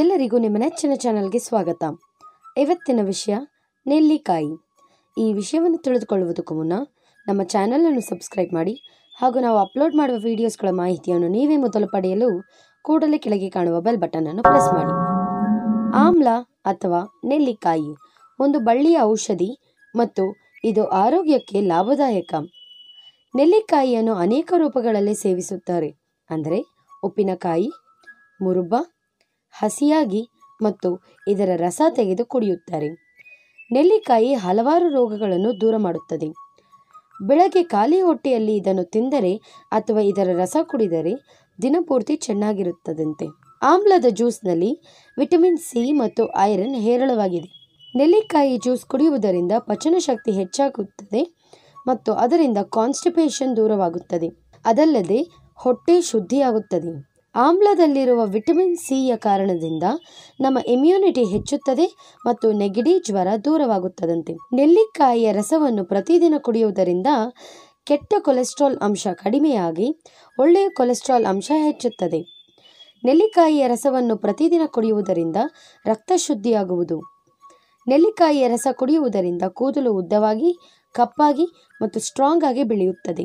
ಎಲ್ಲರಿಗೂ ನಿಮ್ಮ ನೆಚ್ಚಿನ ಚಾನಲ್ಗೆ ಸ್ವಾಗತ ಇವತ್ತಿನ ವಿಷಯ ನೆಲ್ಲಿಕಾಯಿ ಈ ವಿಷಯವನ್ನು ತಿಳಿದುಕೊಳ್ಳುವುದಕ್ಕೂ ಮುನ್ನ ನಮ್ಮ ಚಾನಲನ್ನು ಸಬ್ಸ್ಕ್ರೈಬ್ ಮಾಡಿ ಹಾಗೂ ನಾವು ಅಪ್ಲೋಡ್ ಮಾಡುವ ವಿಡಿಯೋಸ್ಗಳ ಮಾಹಿತಿಯನ್ನು ನೀವೇ ಮೊದಲು ಪಡೆಯಲು ಕೂಡಲೇ ಕೆಳಗೆ ಕಾಣುವ ಬೆಲ್ ಬಟನ್ ಅನ್ನು ಪ್ರೆಸ್ ಮಾಡಿ ಆಮ್ಲ ಅಥವಾ ನೆಲ್ಲಿಕಾಯಿ ಒಂದು ಬಳ್ಳಿಯ ಔಷಧಿ ಮತ್ತು ಇದು ಆರೋಗ್ಯಕ್ಕೆ ಲಾಭದಾಯಕ ನೆಲ್ಲಿಕಾಯಿಯನ್ನು ಅನೇಕ ರೂಪಗಳಲ್ಲಿ ಸೇವಿಸುತ್ತಾರೆ ಅಂದರೆ ಉಪ್ಪಿನಕಾಯಿ ಮುರುಬ್ಬ ಹಸಿಯಾಗಿ ಮತ್ತು ಇದರ ರಸ ತೆಗೆದು ಕುಡಿಯುತ್ತಾರೆ ನೆಲ್ಲಿಕಾಯಿ ಹಲವಾರು ರೋಗಗಳನ್ನು ದೂರ ಮಾಡುತ್ತದೆ ಬೆಳಗ್ಗೆ ಖಾಲಿ ಹೊಟ್ಟೆಯಲ್ಲಿ ಇದನ್ನು ತಿಂದರೆ ಅಥವಾ ಇದರ ರಸ ಕುಡಿದರೆ ದಿನಪೂರ್ತಿ ಚೆನ್ನಾಗಿರುತ್ತದಂತೆ ಆಮ್ಲದ ಜ್ಯೂಸ್ನಲ್ಲಿ ವಿಟಮಿನ್ ಸಿ ಮತ್ತು ಐರನ್ ಹೇರಳವಾಗಿದೆ ನೆಲ್ಲಿಕಾಯಿ ಜ್ಯೂಸ್ ಕುಡಿಯುವುದರಿಂದ ಪಚನ ಶಕ್ತಿ ಹೆಚ್ಚಾಗುತ್ತದೆ ಮತ್ತು ಅದರಿಂದ ಕಾನ್ಸ್ಟಿಪೇಷನ್ ದೂರವಾಗುತ್ತದೆ ಅದಲ್ಲದೆ ಹೊಟ್ಟೆ ಶುದ್ಧಿಯಾಗುತ್ತದೆ ಆಮ್ಲದಲ್ಲಿರುವ ವಿಟಮಿನ್ ಸಿಯ ಕಾರಣದಿಂದ ನಮ್ಮ ಇಮ್ಯುನಿಟಿ ಹೆಚ್ಚುತ್ತದೆ ಮತ್ತು ನೆಗಡಿ ಜ್ವರ ದೂರವಾಗುತ್ತದಂತೆ ನೆಲ್ಲಿಕಾಯಿಯ ರಸವನ್ನು ಪ್ರತಿದಿನ ಕುಡಿಯುವುದರಿಂದ ಕೆಟ್ಟ ಕೊಲೆಸ್ಟ್ರಾಲ್ ಅಂಶ ಕಡಿಮೆಯಾಗಿ ಒಳ್ಳೆಯ ಕೊಲೆಸ್ಟ್ರಾಲ್ ಅಂಶ ಹೆಚ್ಚುತ್ತದೆ ನೆಲ್ಲಿಕಾಯಿಯ ರಸವನ್ನು ಪ್ರತಿದಿನ ಕುಡಿಯುವುದರಿಂದ ರಕ್ತ ಶುದ್ಧಿಯಾಗುವುದು ನೆಲ್ಲಿಕಾಯಿಯ ರಸ ಕುಡಿಯುವುದರಿಂದ ಕೂದಲು ಉದ್ದವಾಗಿ ಕಪ್ಪಾಗಿ ಮತ್ತು ಸ್ಟ್ರಾಂಗ್ ಆಗಿ ಬೆಳೆಯುತ್ತದೆ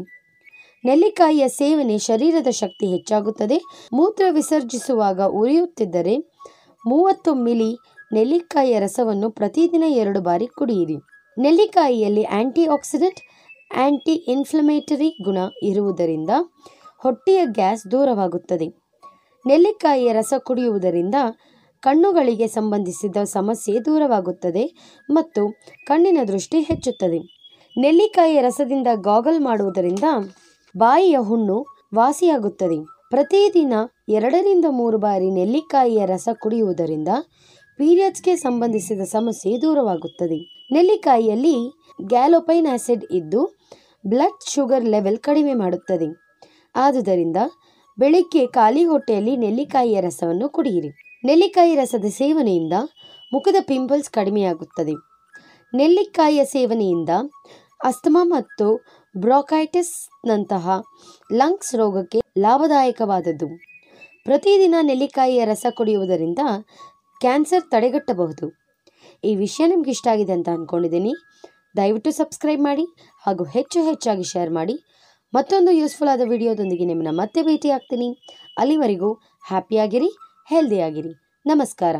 ನೆಲ್ಲಿಕಾಯಿಯ ಸೇವನೆ ಶರೀರದ ಶಕ್ತಿ ಹೆಚ್ಚಾಗುತ್ತದೆ ಮೂತ್ರ ವಿಸರ್ಜಿಸುವಾಗ ಉರಿಯುತ್ತಿದ್ದರೆ ಮೂವತ್ತು ಮಿಲಿ ನೆಲ್ಲಿಕಾಯಿಯ ರಸವನ್ನು ಪ್ರತಿದಿನ ಎರಡು ಬಾರಿ ಕುಡಿಯಿರಿ ನೆಲ್ಲಿಕಾಯಿಯಲ್ಲಿ ಆಂಟಿ ಆಕ್ಸಿಡೆಂಟ್ ಆಂಟಿ ಇನ್ಫ್ಲಮೇಟರಿ ಗುಣ ಇರುವುದರಿಂದ ಹೊಟ್ಟೆಯ ಗ್ಯಾಸ್ ದೂರವಾಗುತ್ತದೆ ನೆಲ್ಲಿಕಾಯಿಯ ರಸ ಕುಡಿಯುವುದರಿಂದ ಕಣ್ಣುಗಳಿಗೆ ಸಂಬಂಧಿಸಿದ ಸಮಸ್ಯೆ ದೂರವಾಗುತ್ತದೆ ಮತ್ತು ಕಣ್ಣಿನ ದೃಷ್ಟಿ ಹೆಚ್ಚುತ್ತದೆ ನೆಲ್ಲಿಕಾಯಿಯ ರಸದಿಂದ ಗಾಗಲ್ ಮಾಡುವುದರಿಂದ ಬಾಯಿಯ ಹುಣ್ಣು ವಾಸಿಯಾಗುತ್ತದೆ ಪ್ರತಿದಿನ ಎರಡರಿಂದ ಮೂರು ಬಾರಿ ನೆಲ್ಲಿಕಾಯಿಯ ರಸ ಕುಡಿಯುವುದರಿಂದ ಪೀರಿಯಡ್ಸ್ಗೆ ಸಂಬಂಧಿಸಿದ ಸಮಸ್ಯೆ ದೂರವಾಗುತ್ತದೆ ನೆಲ್ಲಿಕಾಯಿಯಲ್ಲಿ ಗ್ಯಾಲೋಪೈನ್ ಆಸಿಡ್ ಇದ್ದು ಬ್ಲಡ್ ಶುಗರ್ ಲೆವೆಲ್ ಕಡಿಮೆ ಮಾಡುತ್ತದೆ ಆದುದರಿಂದ ಬೆಳಿಗ್ಗೆ ಖಾಲಿ ಹೊಟ್ಟೆಯಲ್ಲಿ ನೆಲ್ಲಿಕಾಯಿಯ ರಸವನ್ನು ಕುಡಿಯಿರಿ ನೆಲ್ಲಿಕಾಯಿ ರಸದ ಸೇವನೆಯಿಂದ ಮುಖದ ಪಿಂಪಲ್ಸ್ ಕಡಿಮೆಯಾಗುತ್ತದೆ ನೆಲ್ಲಿಕಾಯಿಯ ಸೇವನೆಯಿಂದ ಅಸ್ತಮಾ ಮತ್ತು ಬ್ರಾಂಕೈಟಿಸ್ನಂತಹ ಲಂಗ್ಸ್ ರೋಗಕ್ಕೆ ಲಾಭದಾಯಕವಾದದ್ದು ಪ್ರತಿದಿನ ನೆಲ್ಲಿಕಾಯಿಯ ರಸ ಕುಡಿಯುವುದರಿಂದ ಕ್ಯಾನ್ಸರ್ ತಡೆಗಟ್ಟಬಹುದು ಈ ವಿಷಯ ನಿಮ್ಗೆ ಇಷ್ಟ ಆಗಿದೆ ಅಂತ ಅಂದ್ಕೊಂಡಿದ್ದೀನಿ ದಯವಿಟ್ಟು ಸಬ್ಸ್ಕ್ರೈಬ್ ಮಾಡಿ ಹಾಗೂ ಹೆಚ್ಚು ಹೆಚ್ಚಾಗಿ ಶೇರ್ ಮಾಡಿ ಮತ್ತೊಂದು ಯೂಸ್ಫುಲ್ ಆದ ವಿಡಿಯೋದೊಂದಿಗೆ ನಿಮ್ಮನ್ನ ಮತ್ತೆ ಭೇಟಿ ಆಗ್ತೀನಿ ಅಲ್ಲಿವರೆಗೂ ಹ್ಯಾಪಿಯಾಗಿರಿ ಹೆಲ್ದಿಯಾಗಿರಿ ನಮಸ್ಕಾರ